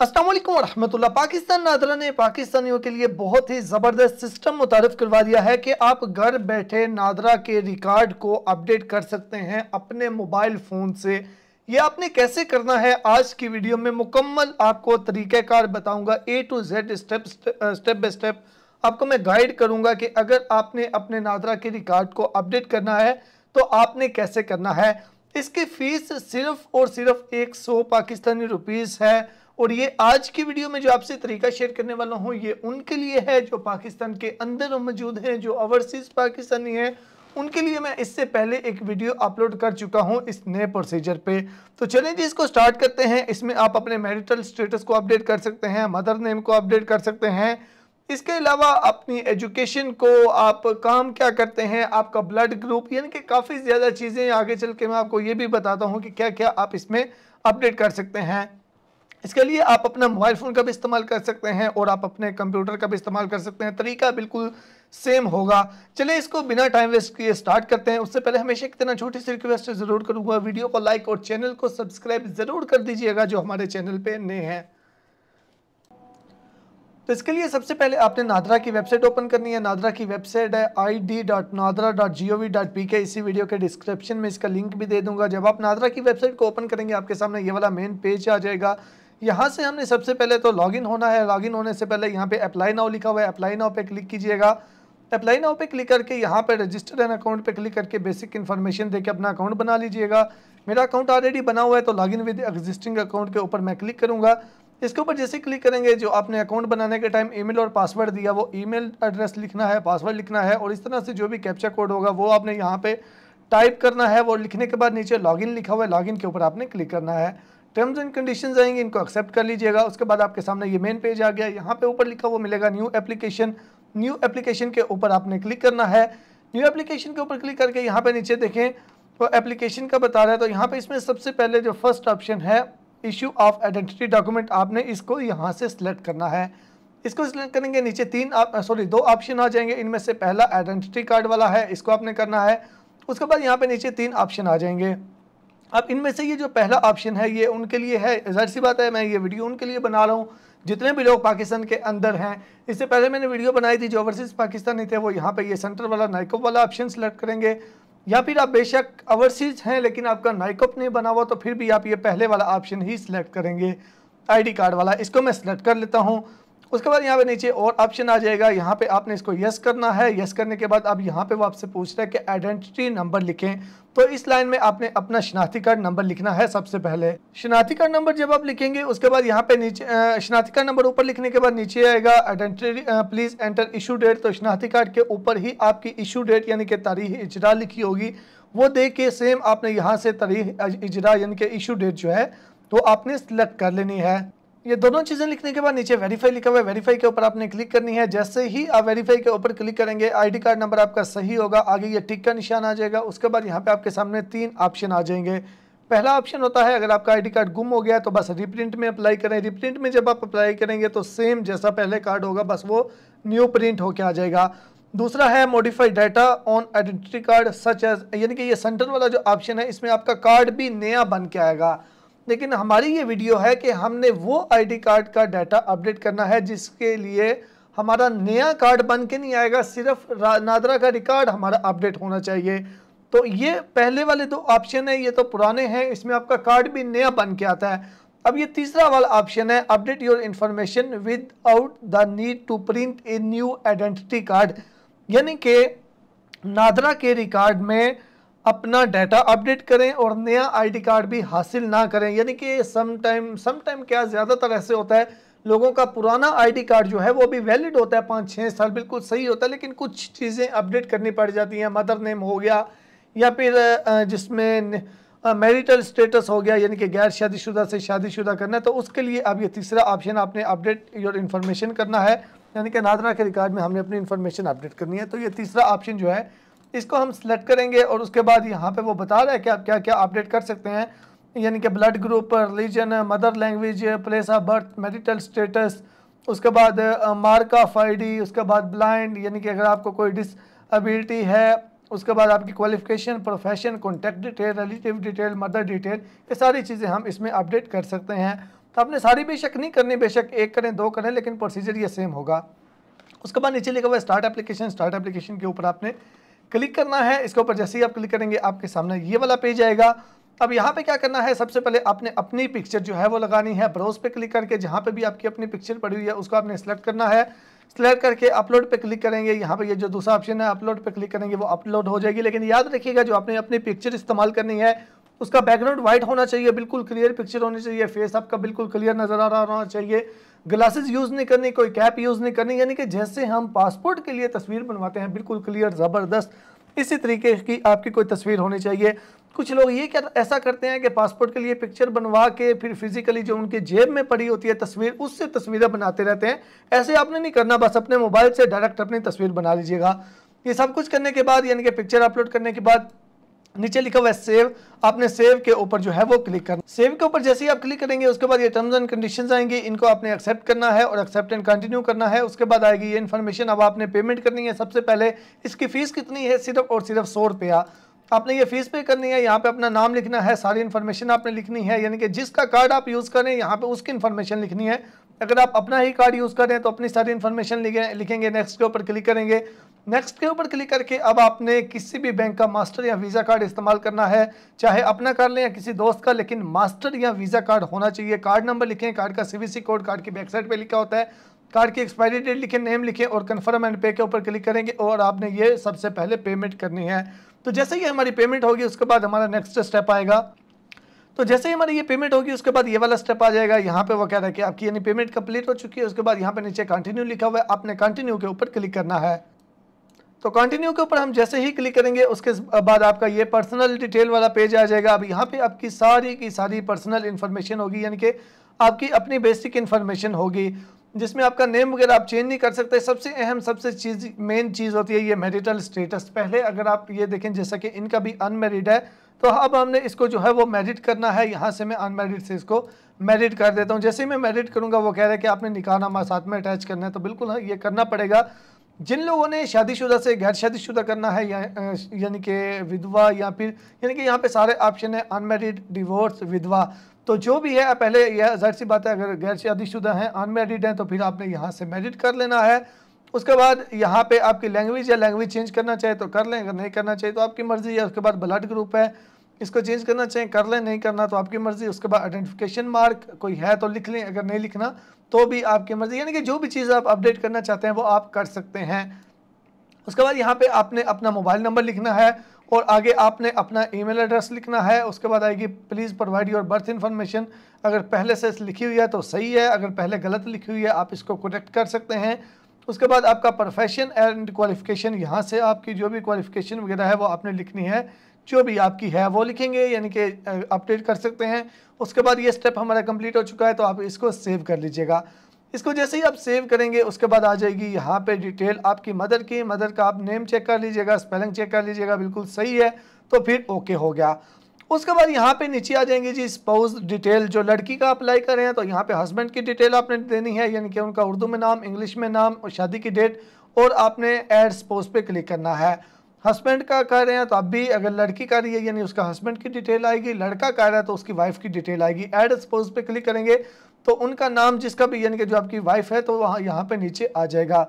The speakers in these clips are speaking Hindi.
असलम वरहमतुल्ला पाकिस्तान नादरा ने पाकिस्तानियों के लिए बहुत ही ज़बरदस्त सिस्टम मुतारफ़ करवा दिया है कि आप घर बैठे नादरा के रिकॉर्ड को अपडेट कर सकते हैं अपने मोबाइल फ़ोन से यह आपने कैसे करना है आज की वीडियो में मुकम्मल आपको तरीक़ाकार बताऊंगा A to Z step step by step आपको मैं गाइड करूँगा कि अगर आपने अपने नादरा के रिकॉर्ड को अपडेट करना है तो आपने कैसे करना है इसकी फ़ीस सिर्फ़ और सिर्फ़ एक सौ पाकिस्तानी रुपीज़ है और ये आज की वीडियो में जो आपसे तरीका शेयर करने वाला हूँ ये उनके लिए है जो पाकिस्तान के अंदर मौजूद हैं जो ओवरसीज़ पाकिस्तानी हैं उनके लिए मैं इससे पहले एक वीडियो अपलोड कर चुका हूं इस नए प्रोसीजर पे तो चलें जी इसको स्टार्ट करते हैं इसमें आप अपने मैरिटल स्टेटस को अपडेट कर सकते हैं मदर नेम को अपडेट कर सकते हैं इसके अलावा अपनी एजुकेशन को आप काम क्या करते हैं आपका ब्लड ग्रुप यानी कि काफ़ी ज़्यादा चीज़ें आगे चल के मैं आपको ये भी बताता हूँ कि क्या क्या आप इसमें अपडेट कर सकते हैं इसके लिए आप अपना मोबाइल फ़ोन का भी इस्तेमाल कर सकते हैं और आप अपने कंप्यूटर का भी इस्तेमाल कर सकते हैं तरीका बिल्कुल सेम होगा चले इसको बिना टाइम वेस्ट किए स्टार्ट करते हैं उससे पहले हमेशा कितना छोटी सी रिक्वेस्ट ज़रूर करूँगा वीडियो को लाइक और चैनल को सब्सक्राइब ज़रूर कर दीजिएगा जो हमारे चैनल पर नए हैं तो इसके लिए सबसे पहले आपने नादरा की वेबसाइट ओपन करनी है नादरा की वेबसाइट है I D dot NADRA dot G O V dot P K इसी वीडियो के डिस्क्रिप्शन में इसका लिंक भी दे दूंगा जब आप नादरा की वेबसाइट को ओपन करेंगे आपके सामने ये वाला मेन पेज आ जाएगा यहाँ से हमने सबसे पहले तो लॉगिन होना है लॉगिन होने से पहले यहाँ पे अप्लाई नाउ लिखा हुआ है अप्लाई नाउ पे क्लिक कीजिएगा अप्लाई नाउ पे क्लिक करके यहाँ पे रजिस्टर्ड एन अकाउंट पे क्लिक करके बेसिक इन्फॉर्मेशन देके अपना अकाउंट बना लीजिएगा मेरा अकाउंट ऑलरेडी बना हुआ है तो लॉगिन विद एग्जिस्टिंग अकाउंट के ऊपर मैं क्लिक करूँगा इसके ऊपर जैसे क्लिक करेंगे जो आपने अकाउंट बनाने के टाइम ई और पासवर्ड दिया वो ई एड्रेस लिखना है पासवर्ड लिखना है और इस तरह से जो भी कैप्चा कोड होगा वो आपने यहाँ पर टाइप करना है वो लिखने के बाद नीचे लॉगिन लिखा हुआ है लॉगिन के ऊपर आपने क्लिक करना है टर्म्स एंड कंडीशन आएंगे इनको एक्सेप्ट कर लीजिएगा उसके बाद आपके सामने ये मेन पेज आ गया यहाँ पे ऊपर लिखा हुआ मिलेगा न्यू एप्लीकेशन न्यू एप्लीकेशन के ऊपर आपने क्लिक करना है न्यू एप्लीकेशन के ऊपर क्लिक करके यहाँ पे नीचे देखें तो एप्लीकेशन का बता रहा है तो यहाँ पे इसमें सबसे पहले जो फर्स्ट ऑप्शन है इशू ऑफ आइडेंटिटी डॉक्यूमेंट आपने इसको यहाँ से सिलेक्ट करना है इसको सिलेक्ट करेंगे नीचे तीन सॉरी दो ऑप्शन आ जाएंगे इनमें से पहला आइडेंटिटी कार्ड वाला है इसको आपने करना है उसके बाद यहाँ पे नीचे तीन ऑप्शन आ जाएंगे अब इनमें से ये जो पहला ऑप्शन है ये उनके लिए है ज़हर सी बात है मैं ये वीडियो उनके लिए बना रहा हूँ जितने भी लोग पाकिस्तान के अंदर हैं इससे पहले मैंने वीडियो बनाई थी जो ओवरसीज़ पाकिस्तानी थे वो यहाँ पे ये सेंटर वाला नाइकोप वाला ऑप्शन सेलेक्ट करेंगे या फिर आप बेशक ओवरसीज़ हैं लेकिन आपका नाइकोप नहीं बना हुआ तो फिर भी आप ये पहले वाला ऑप्शन ही सिलेक्ट करेंगे आईडी कार्ड वाला इसको मैं सिलेक्ट कर लेता हूँ उसके बाद यहाँ पे नीचे और ऑप्शन आ जाएगा यहाँ पे आपने इसको यस करना है यस करने के बाद अब यहाँ पे वो आपसे पूछ रहा है कि आइडेंटिटी नंबर लिखें तो इस लाइन में आपने अपना शनाख्ती कार्ड नंबर लिखना है सबसे पहले शनाख्ती कार्ड नंबर जब आप लिखेंगे उसके बाद यहाँ पे नीचे शनाख्ती कार्ड नंबर ऊपर लिखने के बाद नीचे आएगा identity please enter issue date तो शनाख्ती कार्ड के ऊपर ही आपकी इशू डेट यानी कि तारीख इजरा लिखी होगी वो देख के सेम आपने यहाँ से तारीख इजरा यानी कि इशू डेट जो है तो आपने सेलेक्ट कर लेनी है ये दोनों चीज़ें लिखने के बाद नीचे वेरीफाई लिखा हुआ है वेरीफाई के ऊपर आपने क्लिक करनी है जैसे ही आप वेरीफाई के ऊपर क्लिक करेंगे आईडी कार्ड नंबर आपका सही होगा आगे ये टिक का निशान आ जाएगा उसके बाद यहाँ पे आपके सामने तीन ऑप्शन आ जाएंगे पहला ऑप्शन होता है अगर आपका आई कार्ड गुम हो गया तो बस रिप्रिंट में अप्लाई करें रिप्रिंट में जब आप अप्लाई करेंगे तो सेम जैसा पहले कार्ड होगा बस वो न्यू प्रिंट होकर आ जाएगा दूसरा है modified data on identity card such as यानी कि ये सेंटर वाला जो ऑप्शन है इसमें आपका कार्ड भी नया बन के आएगा लेकिन हमारी ये वीडियो है कि हमने वो आईडी कार्ड का डाटा अपडेट करना है जिसके लिए हमारा नया कार्ड बन के नहीं आएगा सिर्फ नादरा का रिकार्ड हमारा अपडेट होना चाहिए तो ये पहले वाले दो ऑप्शन है ये तो पुराने हैं इसमें आपका कार्ड भी नया बन के आता है अब ये तीसरा वाला ऑप्शन है update your information without the need to print a new identity card यानी कि नादरा के रिकार्ड में अपना डाटा अपडेट करें और नया आईडी कार्ड भी हासिल ना करें यानी कि सम टाइम सम टाइम क्या ज़्यादातर ऐसे होता है लोगों का पुराना आईडी कार्ड जो है वो भी वैलिड होता है पाँच छः साल बिल्कुल सही होता है लेकिन कुछ चीज़ें अपडेट करनी पड़ जाती हैं मदर नेम हो गया या फिर जिसमें मैरिटल स्टेटस हो गया यानी कि गैर शादीशुदा से शादीशुदा करना है तो उसके लिए अब ये तीसरा ऑप्शन आपने अपडेट योर इन्फॉर्मेशन करना है यानी कि नादरा के रिकार्ड में हमने अपनी इन्फॉर्मेशन अपडेट करनी है तो ये तीसरा ऑप्शन जो है इसको हम सेलेक्ट करेंगे और उसके बाद यहाँ पे वो बता रहा है कि आप क्या क्या अपडेट कर सकते हैं यानी कि blood group religion mother language place of birth marital status उसके बाद मार्क ऑफ आई उसके बाद ब्लाइंड यानी कि अगर आपको कोई डिसबिलिटी है उसके बाद आपकी qualification profession contact detail relative detail mother detail ये सारी चीज़ें हम इसमें अपडेट कर सकते हैं तो आपने सारी बेशक नहीं करनी बेशक एक करें दो करें लेकिन प्रोसीजर ये सेम होगा उसके बाद नीचे लिखा हुआ स्टार्ट एप्लीकेशन स्टार्ट एप्लीकेशन के ऊपर आपने क्लिक करना है इसके ऊपर जैसे ही आप क्लिक करेंगे आपके सामने ये वाला पेज आएगा अब यहाँ पे क्या करना है सबसे पहले आपने अपनी पिक्चर जो है वो लगानी है ब्रोज पे क्लिक करके जहाँ पे भी आपकी अपनी पिक्चर पड़ी हुई है उसको आपने सेलेक्ट करना है सेलेक्ट करके अपलोड पे क्लिक करेंगे यहाँ पे ये जो दूसरा ऑप्शन है अपलोड पे क्लिक करेंगे वो अपलोड हो जाएगी लेकिन याद रखिएगा जो आपने अपनी पिक्चर इस्तेमाल करनी है उसका बैकग्राउंड व्हाइट होना चाहिए बिल्कुल क्लियर पिक्चर होनी चाहिए फेस आपका बिल्कुल क्लियर नज़र आ रहा होना चाहिए ग्लासेस यूज़ नहीं करनी कोई कैप यूज़ नहीं करनी यानी कि जैसे हम पासपोर्ट के लिए तस्वीर बनवाते हैं बिल्कुल क्लियर ज़बरदस्त इसी तरीके की आपकी कोई तस्वीर होनी चाहिए कुछ लोग ये क्या ऐसा करते हैं कि पासपोर्ट के लिए पिक्चर बनवा के फिर फिजिकली जो उनके जेब में पड़ी होती है तस्वीर उससे तस्वीरें बनाते रहते हैं ऐसे आपने नहीं करना बस अपने मोबाइल से डायरेक्ट अपनी तस्वीर बना लीजिएगा ये सब कुछ करने के बाद यानी कि पिक्चर अपलोड करने के बाद नीचे लिखा हुआ है सेव आपने सेव के ऊपर जो है वो क्लिक करना सेव के ऊपर जैसे ही आप क्लिक करेंगे उसके बाद ये टर्म्स एंड कंडीशन आएंगे इनको आपने एक्सेप्ट करना है और एक्सेप्ट एंड कंटिन्यू करना है उसके बाद आएगी ये इन्फॉर्मेशन अब आपने पेमेंट करनी है सबसे पहले इसकी फीस कितनी है सिर्फ और सिर्फ सौ रुपया आपने ये फीस पे करनी है यहाँ पे अपना नाम लिखना है सारी इन्फॉर्मेशन आपने लिखनी है यानी कि जिसका कार्ड आप यूज़ करें यहाँ पे उसकी इन्फॉर्मेशन लिखनी है अगर आप अपना ही कार्ड यूज़ करें तो अपनी सारी इन्फॉर्मेशन लिखेंगे नेक्स्ट के ऊपर क्लिक करेंगे नेक्स्ट के ऊपर क्लिक करके अब आपने किसी भी बैंक का मास्टर या वीज़ा कार्ड इस्तेमाल करना है चाहे अपना कर लें या किसी दोस्त का लेकिन मास्टर या वीज़ा कार्ड होना चाहिए कार्ड नंबर लिखें कार्ड का सीवीसी कोड कार्ड की वेबसाइट पर लिखा होता है कार्ड की एक्सपायरी डेट लिखें नेम लिखें और कन्फर्म एंड पे के ऊपर क्लिक करेंगे और आपने ये सबसे पहले पेमेंट करनी है तो जैसे ही हमारी पेमेंट होगी उसके बाद हमारा नेक्स्ट स्टेप आएगा तो जैसे ही हमारी ये पेमेंट होगी उसके बाद ये वाला स्टेप आ जाएगा यहाँ पे वो कह रहा है कि आपकी यानी पेमेंट कंप्लीट हो चुकी है उसके बाद यहाँ पे नीचे कंटिन्यू लिखा हुआ है आपने कंटिन्यू के ऊपर क्लिक करना है तो कंटिन्यू के ऊपर हम जैसे ही क्लिक करेंगे उसके बाद आपका ये पर्सनल डिटेल वाला पेज आ जाएगा अब यहाँ पे आपकी सारी की सारी पर्सनल इन्फॉर्मेशन होगी यानी कि आपकी अपनी बेसिक इन्फॉर्मेशन होगी जिसमें आपका नेम वगैरह आप चेंज नहीं कर सकते सबसे अहम सबसे चीज़ मेन चीज़ होती है ये मेरिटल स्टेटस पहले अगर आप ये देखें जैसा कि इनका भी अनमेरिड है तो अब हमने इसको जो है वो मेरिट करना है यहाँ से मैं अनमेरिड से इसको मेरिट कर देता हूँ जैसे ही मैं मेरिट करूँगा वो कह रहा है कि आपने निकाह नामा साथ में अटैच करना है तो बिल्कुल हाँ, ये करना पड़ेगा जिन लोगों ने शादीशुदा से गैर शादीशुदा करना है या, यानी कि विधवा या फिर यानी कि यहाँ पे सारे ऑप्शन है अनमेरिड डिवोर्स विधवा तो जो भी है पहले यह जाहिर सी बात है अगर गैर शादीशुदा हैं अनमेरिड हैं तो फिर आपने यहाँ से मेरिड कर लेना है उसके बाद यहाँ पे आपकी लैंग्वेज या लैंग्वेज चेंज करना चाहिए तो कर लें अगर नहीं करना चाहिए तो आपकी मर्ज़ी है उसके बाद ब्लड ग्रुप है इसको चेंज करना चाहिए कर लें नहीं करना तो आपकी मर्ज़ी उसके बाद आइडेंटिफिकेशन मार्क कोई है तो लिख लें अगर नहीं लिखना तो भी आपकी मर्ज़ी यानी कि जो भी चीज़ आप अपडेट करना चाहते हैं वो आप कर सकते हैं उसके बाद यहाँ पे आपने अपना मोबाइल नंबर लिखना है और आगे आपने अपना ईमेल एड्रेस लिखना है उसके बाद आएगी please provide your birth information अगर पहले से लिखी हुई है तो सही है अगर पहले गलत लिखी हुई है आप इसको कोटेक्ट कर सकते हैं उसके बाद आपका प्रोफेशन एंड क्वालिफिकेशन यहाँ से आपकी जो भी क्वालिफिकेशन वगैरह है वो आपने लिखनी है जो भी आपकी है वो लिखेंगे यानी कि अपडेट कर सकते हैं उसके बाद ये स्टेप हमारा कंप्लीट हो चुका है तो आप इसको सेव कर लीजिएगा इसको जैसे ही आप सेव करेंगे उसके बाद आ जाएगी यहाँ पे डिटेल आपकी मदर की मदर का आप नेम चेक कर लीजिएगा स्पेलिंग चेक कर लीजिएगा बिल्कुल सही है तो फिर ओके हो गया उसके बाद यहाँ पे नीचे आ जाएंगे जी स्पाउस डिटेल जो लड़की का अप्लाई कर रहे हैं तो यहाँ पे हस्बैंड की डिटेल आपने देनी है यानी कि उनका उर्दू में नाम इंग्लिश में नाम और शादी की डेट और आपने एड स्पोज पे क्लिक करना है हस्बैंड का कह रहे हैं तो अब भी अगर लड़की का रही है यानी उसका हस्बैंड की डिटेल आएगी लड़का कह रहा है तो उसकी वाइफ की डिटेल आएगी एड स्पोज पे क्लिक करेंगे तो उनका नाम जिसका भी यानी कि जो आपकी वाइफ है तो वहाँ यहाँ पे नीचे आ जाएगा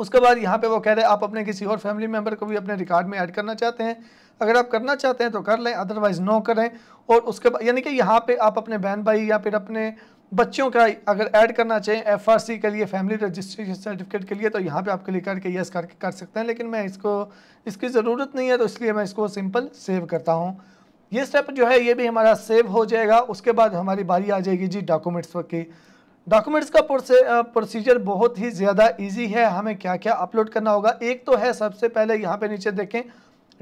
उसके बाद यहाँ पे वो कह रहे हैं आप अपने किसी और फैमिली मेम्बर को भी अपने रिकॉर्ड में ऐड करना चाहते हैं अगर आप करना चाहते हैं तो कर लें अदरवाइज़ नो करें और उसके बाद यानी कि यहाँ पे आप अपने बहन भाई या फिर अपने बच्चों का अगर ऐड करना चाहें एफआरसी के लिए फैमिली रजिस्ट्रेशन सर्टिफिकेट के लिए तो यहाँ पे आप क्लिक करके यस करके कर सकते हैं लेकिन मैं इसको इसकी ज़रूरत नहीं है तो इसलिए मैं इसको सिंपल सेव करता हूँ ये स्टेप जो है ये भी हमारा सेव हो जाएगा उसके बाद हमारी बारी आ जाएगी जी डॉक्यूमेंट्स की डॉक्यूमेंट्स का प्रोसीजर बहुत ही ज़्यादा ईजी है हमें क्या क्या अपलोड करना होगा एक तो है सबसे पहले यहाँ पर नीचे देखें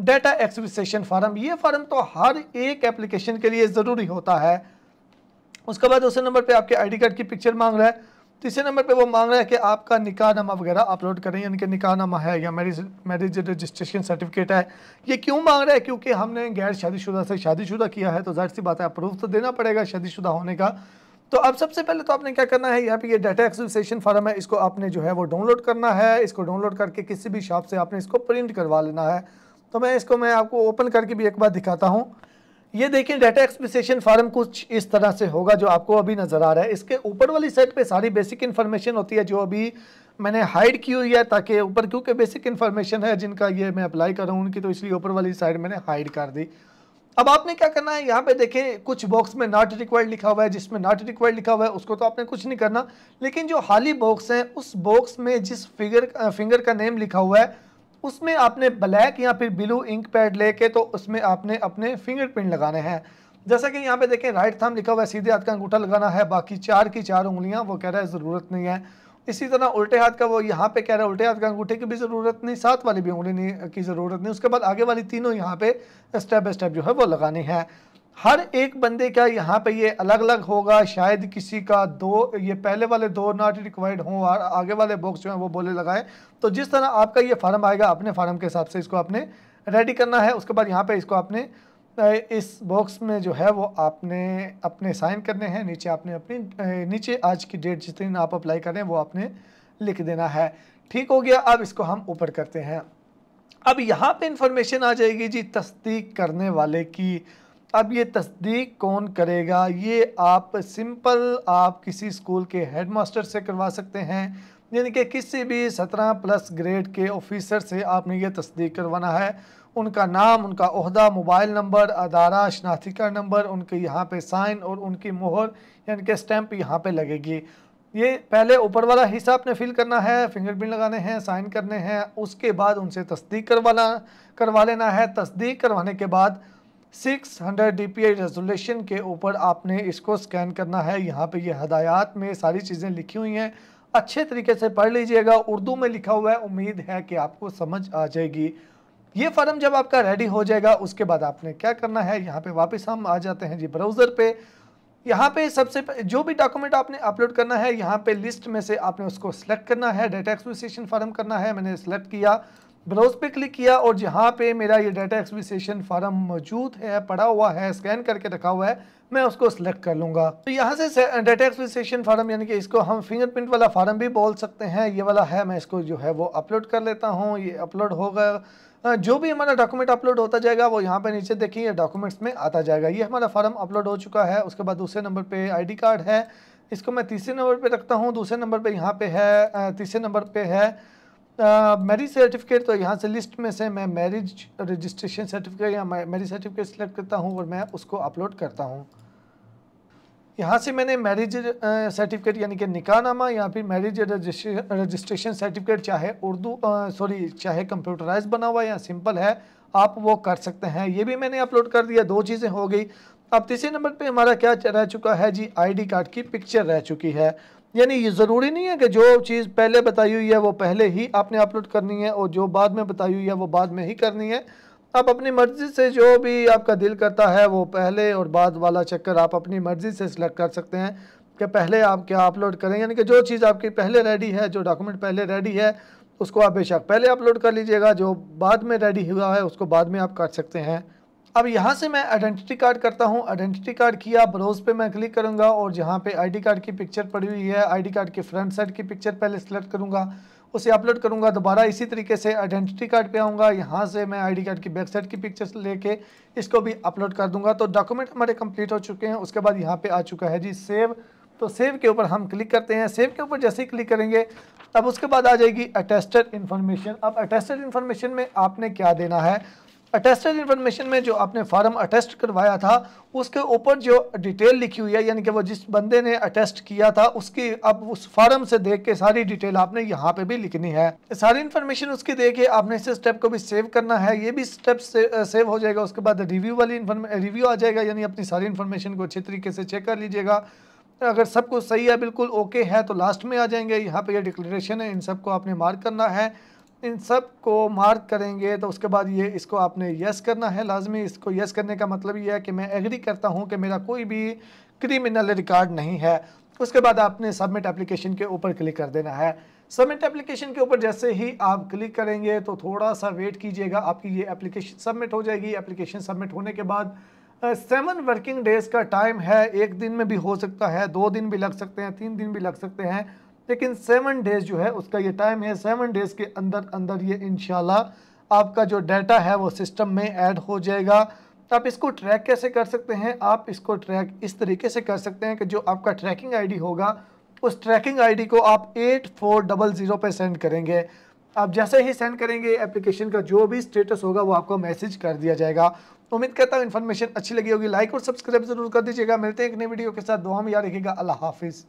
डेटा एक्सप्रेशन फार्म ये फार्म तो हर एक एप्लीकेशन के लिए ज़रूरी होता है उसके बाद दूसरे नंबर पे आपके आईडी कार्ड की पिक्चर मांग रहा है तीसरे नंबर पे वो मांग रहा है कि आपका नामा वगैरह अपलोड करें यानी कि नामा है या मैरिज मैरिज रजिस्ट्रेशन सर्टिफिकेट है ये क्यों मांग रहा है क्योंकि हमने गैर शादीशुदा से शादीशुदा किया है तो जाहिर सी बात है प्रूफ तो देना पड़ेगा शादीशुदा होने का तो अब सबसे पहले तो आपने क्या करना है यहाँ पे ये डाटा एक्सोसिएशन फार्म है इसको आपने जो है वो डाउनलोड करना है इसको डाउनलोड करके किसी भी शॉप से आपने इसको प्रिंट करवा लेना है तो मैं इसको मैं आपको ओपन करके भी एक बार दिखाता हूँ ये देखिए डाटा एक्सप्रेसेशन फार्म कुछ इस तरह से होगा जो आपको अभी नज़र आ रहा है इसके ऊपर वाली साइड पे सारी बेसिक इन्फॉर्मेशन होती है जो अभी मैंने हाइड की हुई है ताकि ऊपर क्योंकि बेसिक इन्फॉर्मेशन है जिनका ये मैं अप्लाई कर रहा हूँ उनकी तो इसलिए ऊपर वाली साइड मैंने हाइड कर दी अब आपने क्या करना है यहाँ पे देखें कुछ बॉक्स में नॉट रिक्वायर्ड लिखा हुआ है जिसमें नॉट रिक्वायर्ड लिखा हुआ है उसको तो आपने कुछ नहीं करना लेकिन जो हाली बॉक्स हैं उस बॉक्स में जिस फिगर फिंगर का नेम लिखा हुआ है उसमें आपने ब्लैक या फिर ब्लू इंक पैड लेके तो उसमें आपने अपने फिंगरप्रिंट लगाने हैं जैसा कि यहाँ पे देखें राइट थाम लिखा हुआ है सीधे हाथ का अंगूठा लगाना है बाकी चार की चार उंगलियाँ वो कह रहा है ज़रूरत नहीं है इसी तरह उल्टे हाथ का वो यहाँ पे कह रहा है उल्टे हाथ का अंगूठे की भी ज़रूरत नहीं साथ वाली भी उंगली की ज़रूरत नहीं उसके बाद आगे वाली तीनों यहाँ पे स्टेप बाई स्टेप जो है वो लगानी है हर एक बंदे का यहाँ पे ये अलग अलग होगा शायद किसी का दो ये पहले वाले दो नॉट रिक्वायर्ड हों और आगे वाले बॉक्स जो हैं वो बोले लगाएं तो जिस तरह आपका ये फार्म आएगा अपने फार्म के हिसाब से इसको आपने रेडी करना है उसके बाद यहाँ पे इसको आपने इस बॉक्स में जो है वो आपने अपने साइन करने हैं नीचे आपने अपनी नीचे आज की डेट जिस दिन आप अप्लाई करें वो आपने लिख देना है ठीक हो गया अब इसको हम ऊपर करते हैं अब यहाँ पे इंफॉर्मेशन आ जाएगी जी तस्दीक करने वाले की अब ये तस्दीक कौन करेगा ये आप सिंपल आप किसी स्कूल के हेडमास्टर से करवा सकते हैं यानी कि किसी भी सत्रह प्लस ग्रेड के ऑफिसर से आपने ये तस्दीक करवाना है उनका नाम उनका अहदा मोबाइल नंबर अदारा शनाख्तीकार नंबर उनके यहाँ पे साइन और उनकी मोहर यानी कि स्टैंप यहाँ पे लगेगी ये पहले ऊपर वाला हिस्सा आपने फिल करना है फिंगरप्रिंट लगाने हैं साइन करने हैं उसके बाद उनसे तस्दीक करवाना करवा लेना है तस्दीक करवाने के बाद 600 डीपीआई रेजोल्यूशन के ऊपर आपने इसको स्कैन करना है यहाँ पे ये यह हदायत में सारी चीज़ें लिखी हुई हैं अच्छे तरीके से पढ़ लीजिएगा उर्दू में लिखा हुआ है उम्मीद है कि आपको समझ आ जाएगी ये फॉर्म जब आपका रेडी हो जाएगा उसके बाद आपने क्या करना है यहाँ पे वापस हम आ जाते हैं जी ब्राउज़र पे यहाँ पे सबसे जो भी डॉक्यूमेंट आपने अपलोड करना है यहाँ पे लिस्ट में से आपने उसको सेलेक्ट करना है डेटा एक्सप्लिसेशन फॉर्म करना है मैंने सेलेक्ट किया ब्राउज पे क्लिक किया और जहाँ पे मेरा ये डाटा एक्सपीसीशन फार्म मौजूद है पड़ा हुआ है स्कैन करके रखा हुआ है मैं उसको सिलेक्ट कर लूँगा तो यहाँ से डाटा एक्सपीसीशन फार्म यानी कि इसको हम फिंगरप्रिंट वाला फार्म भी बोल सकते हैं ये वाला है मैं इसको जो है वो अपलोड कर लेता हूँ ये अपलोड होगा जो भी हमारा डॉक्यूमेंट अपलोड होता जाएगा वो यहाँ पे नीचे देखिए डॉक्यूमेंट्स में आता जाएगा ये हमारा फार्म अपलोड हो चुका है उसके बाद दूसरे नंबर पे आईडी कार्ड है इसको मैं तीसरे नंबर पे रखता हूँ दूसरे नंबर पे यहाँ पे है तीसरे नंबर पे है मैरिज सर्टिफिकेट तो यहाँ से लिस्ट में से मैं मैरिज रजिस्ट्रेशन सर्टिफिकेट या मैरिज सर्टिफिकेट सेलेक्ट करता हूँ और मैं उसको अपलोड करता हूँ यहाँ से मैंने मैरिज सर्टिफिकेट यानी कि निकाहनामा या फिर मैरिज रजिस्ट्रेशन सर्टिफिकेट चाहे उर्दू सॉरी चाहे कंप्यूटराइज बना हुआ या सिंपल है आप वो कर सकते हैं ये भी मैंने अपलोड कर दिया दो चीज़ें हो गई अब तीसरे नंबर पे हमारा क्या रह चुका है जी आईडी कार्ड की पिक्चर रह चुकी है यानी ये ज़रूरी नहीं है कि जो चीज़ पहले बताई हुई है वो पहले ही आपने अपलोड करनी है और जो बाद में बताई हुई है वो बाद में ही करनी है आप अपनी मर्ज़ी से जो भी आपका दिल करता है वो पहले और बाद वाला चक्कर आप अपनी मर्ज़ी से सिलेक्ट कर सकते हैं कि पहले आप क्या अपलोड करें यानी कि जो चीज़ आपकी पहले रेडी है जो डॉक्यूमेंट पहले रेडी है उसको आप बेशक पहले अपलोड कर लीजिएगा जो बाद में रेडी हुआ है उसको बाद में आप कर सकते हैं अब यहाँ से मैं आइडेंटिटी कार्ड करता हूँ आइडेंटिटी कार्ड किया ब्रोज पे मैं क्लिक करूँगा और जहाँ पे आईडी कार्ड की पिक्चर पड़ी हुई है आईडी कार्ड के फ्रंट साइड की पिक्चर पहले सेलेक्ट करूँगा उसे अपलोड करूँगा दोबारा इसी तरीके से आइडेंटिटी कार्ड पे आऊँगा यहाँ से मैं आईडी कार्ड की बैक साइड की पिक्चर लेके इसको भी अपलोड कर दूँगा तो डॉक्यूमेंट हमारे कम्प्लीट हो चुके हैं उसके बाद यहाँ पर आ चुका है जी सेव तो सेव के ऊपर हम क्लिक करते हैं सेव के ऊपर जैसे ही क्लिक करेंगे अब उसके बाद आ जाएगी अटेस्टेड इन्फॉर्मेशन अब अटेस्टेड इन्फॉर्मेशन में आपने क्या देना है अटेस्टेड इन्फॉर्मेशन में जो आपने फार्म अटेस्ट करवाया था उसके ऊपर जो डिटेल लिखी हुई है यानी कि वो जिस बंदे ने अटेस्ट किया था उसकी अब उस फार्म से देख के सारी डिटेल आपने यहाँ पे भी लिखनी है सारी इन्फॉर्मेशन उसकी देख के आपने इस स्टेप को भी सेव करना है ये भी स्टेप से, सेव हो जाएगा उसके बाद रिव्यू वाली रिव्यू आ जाएगा यानी अपनी सारी इन्फॉर्मेशन को अच्छे तरीके से चेक कर लीजिएगा अगर सब कुछ सही है बिल्कुल ओके है तो लास्ट में आ जाएंगे यहाँ पे ये डिक्लेरेशन है इन सबको आपने मार्क करना है इन सब को मार्क करेंगे तो उसके बाद ये इसको आपने यस करना है लाजमी इसको यस करने का मतलब ये है कि मैं एग्री करता हूँ कि मेरा कोई भी क्रिमिनल रिकॉर्ड नहीं है उसके बाद आपने सबमिट एप्लीकेशन के ऊपर क्लिक कर देना है सबमिट एप्लीकेशन के ऊपर जैसे ही आप क्लिक करेंगे तो थोड़ा सा वेट कीजिएगा आपकी ये एप्लीकेशन सबमिट हो जाएगी एप्लीकेशन सबमिट होने के बाद सेवन वर्किंग डेज़ का टाइम है एक दिन में भी हो सकता है दो दिन भी लग सकते हैं तीन दिन भी लग सकते हैं लेकिन सेवन डेज जो है उसका ये टाइम है सेवन डेज के अंदर अंदर ये इन आपका जो डाटा है वो सिस्टम में ऐड हो जाएगा आप इसको ट्रैक कैसे कर सकते हैं आप इसको ट्रैक इस तरीके से कर सकते हैं कि जो आपका ट्रैकिंग आईडी होगा उस ट्रैकिंग आईडी को आप एट फोर डबल ज़ीरो पर सेंड करेंगे आप जैसे ही सेंड करेंगे एप्लीकेशन का जो भी स्टेटस होगा वो आपको मैसेज कर दिया जाएगा उम्मीद करता हूँ इन्फॉर्मेशन अच्छी लगी होगी लाइक और सब्सक्राइब जरूर कर दीजिएगा मिलते हैं एक नई वीडियो के साथ दो हम याद रखेगा अल्लाह हाफिज़